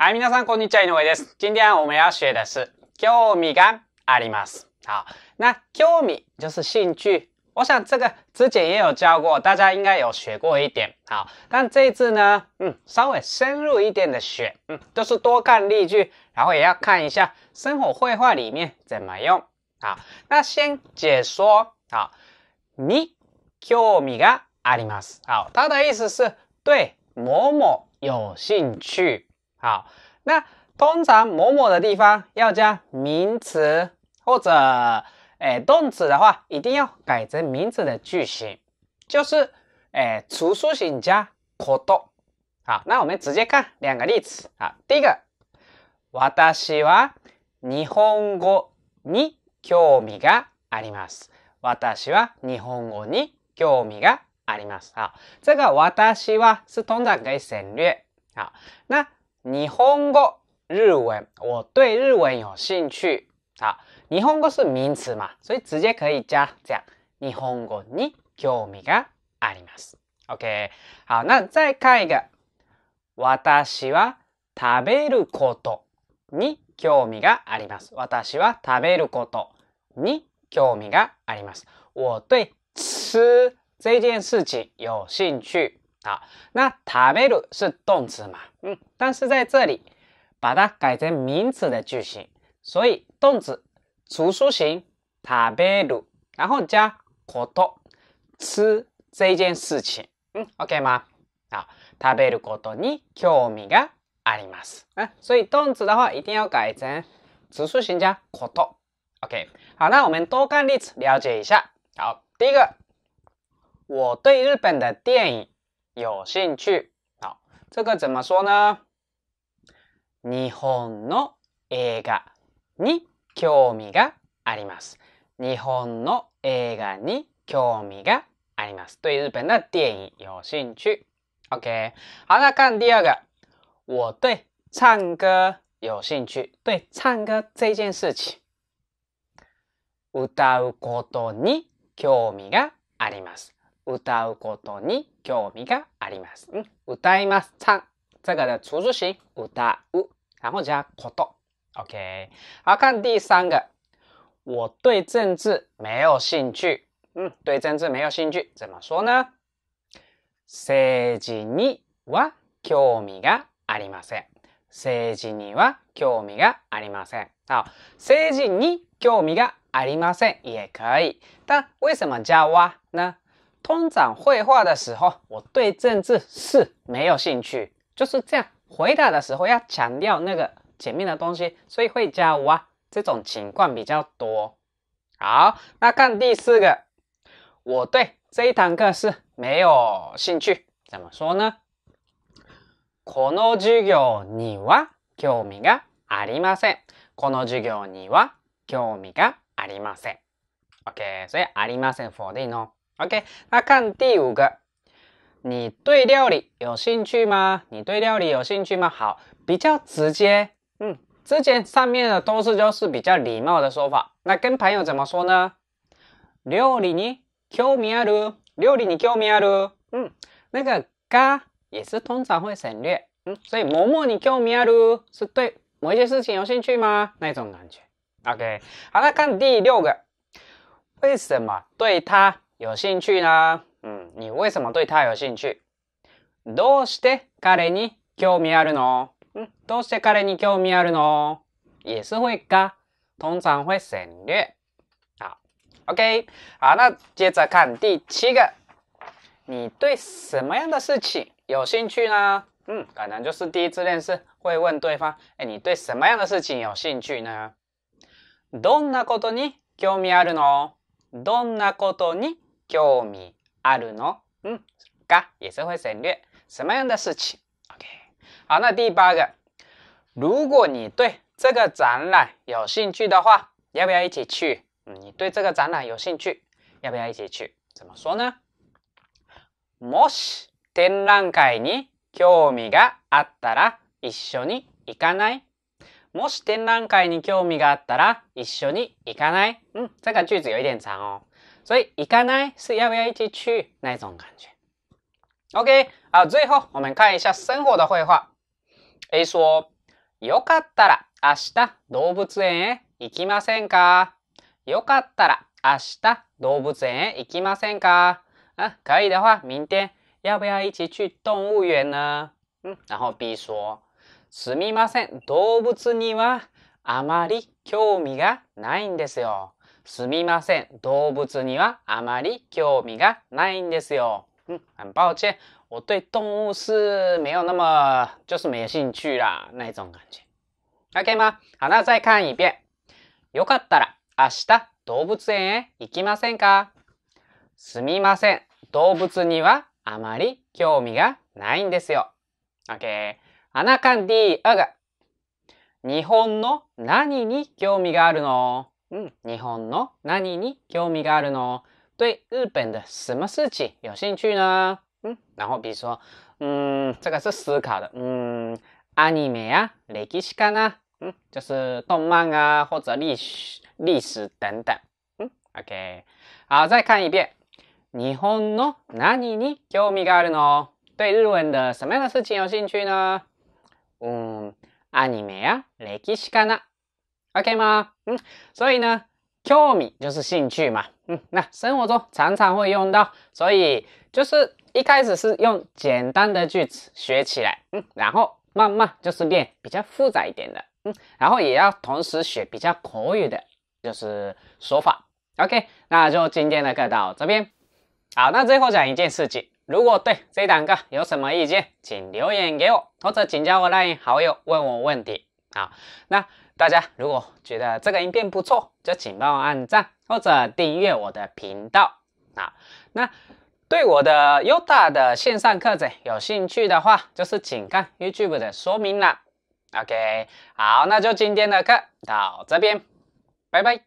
はい、皆さん、こんにちは。井上です。今天我们要学です。興味があります。好，那興味就是兴趣。我想这个之前也有教过，大家应该有学过一点。好，但这一次呢，嗯，稍微深入一点的学，嗯，就是多看例句，然后也要看一下生活绘画里面怎么用。好，那先解说。好，は興味があります。好，它的意思是对某某有兴趣。好，那通常某某的地方要加名词或者诶动词的话，一定要改成名词的句型，就是诶复数型加こと。好，那我们直接看两个例子啊。第一个，私は日本語に興味があります。私は日本語に興味があります。好，这个私は是通常可以省略。好，那日本語、日文。我对日文有兴趣。好，日本語是名詞嘛，所以直接可以加这样。日本語に興味があります。OK。好，那再看一个。私は食べることに興味があります。私は食べることに興味があります。我对吃这件事情有兴趣。好，那食べる是动词嘛？嗯，但是在这里把它改成名词的句型，所以动词除数形食べる，然后加こと吃这件事情，嗯，OK 吗？啊，食べることに興味があります。嗯，所以动词的话一定要改成除数形加こと，OK。好，那我们多看例子了解一下。好，第一个，我对日本的电影。有兴趣。好，这个怎么说呢？日本の映画に興味があります。日本の映画に興味があります。对日本的电影有兴趣。OK。好，那看第二个，我对唱歌有兴趣。对唱歌这件事情，歌うことに興味があります。歌うことに興味があります。歌います。唱。这个的除助歌う。然后加こと。OK。好看第三个。我对政治没有兴趣。嗯，对政治没有兴趣。怎么说呢政治には興味がありません。政治には興味がありません。好，政治に興味がありません也可以。但为什么加哇呢？通常绘画的时候，我对政治是没有兴趣。就是这样回答的时候要强调那个前面的东西。所以会加五啊，这种情况比较多。好，那看第四个，我对这一堂课是没有兴趣。怎么说呢？この授業には興味がありません。この授業には興味がありません。OK，所以ありません否定 r OK，那看第五个，你对料理有兴趣吗？你对料理有兴趣吗？好，比较直接。嗯，之前上面的都是就是比较礼貌的说法。那跟朋友怎么说呢？料理你興味ある？料理你興味ある？嗯，那个嘎也是通常会省略。嗯，所以某某你興味ある是对某一些事情有兴趣吗？那种感觉。OK，好，那看第六个，为什么对他？有兴趣呢？嗯，你为什么对他有兴趣？どうして彼に興味あるの？どうして彼に興味あるの？也是会加，通常会省略。好，OK，好，那接着看第七个，你对什么样的事情有兴趣呢？嗯，可能就是第一次认识会问对方，哎，你对什么样的事情有兴趣呢？どんなことに興味あるの？どんなことに興味あるの？嗯，嘎也是会省略什么样的事情。OK，好，那第八个，如果你对这个展览有兴趣的话，要不要一起去？嗯，你对这个展览有兴趣，要不要一起去？怎么说呢？もし展覧会に興味があったら一緒に行かない？もし展覧会に興味があったら一緒に行かない？嗯，这个句子有一点长哦。所以行かない是要不要一起去那种感觉。OK，好，最后我们看一下生活的绘画。A 说：よかったら明日動物園へ行きませんか？よかったら明日動物園へ行きませんか？あ、可以的话，明天要不要一起去動物园呢？嗯，然后 B 说：すみません、動物にはあまり興味がないんですよ。すみません。動物にはあまり興味がないんですよ。嗯，很抱歉，我对动物是没有那么就是没有兴趣啦，那种感じ。OK 吗？好，那再看一遍。よかったら明日動物園へ行きませんか？すみません。動物にはあまり興味がないんですよ。OK。ん看第二が日本の何に興味があるの嗯，日本的哪里尼？兴趣呢？对日本的什么事情有兴趣呢？嗯，然后比如说，嗯，这个是思考的，嗯，アニメ啊、歴史かな，嗯，就是动漫啊或者历史、历史等等，嗯，OK，好，再看一遍，日本の哪里尼？兴趣呢？对日文的什么样的事情有兴趣呢？嗯，アニメや歴史かな。OK 吗？嗯，所以呢，m 味就是兴趣嘛。嗯，那生活中常常会用到，所以就是一开始是用简单的句子学起来，嗯，然后慢慢就是练比较复杂一点的，嗯，然后也要同时学比较口语的，就是说法。OK，那就今天的课到这边。好，那最后讲一件事情，如果对这两个有什么意见，请留言给我，或者请加我拉进好友问我问题。啊，那大家如果觉得这个影片不错，就请帮我按赞或者订阅我的频道啊。那对我的优 a 的线上课程有兴趣的话，就是请看 YouTube 的说明啦。OK，好，那就今天的课到这边，拜拜。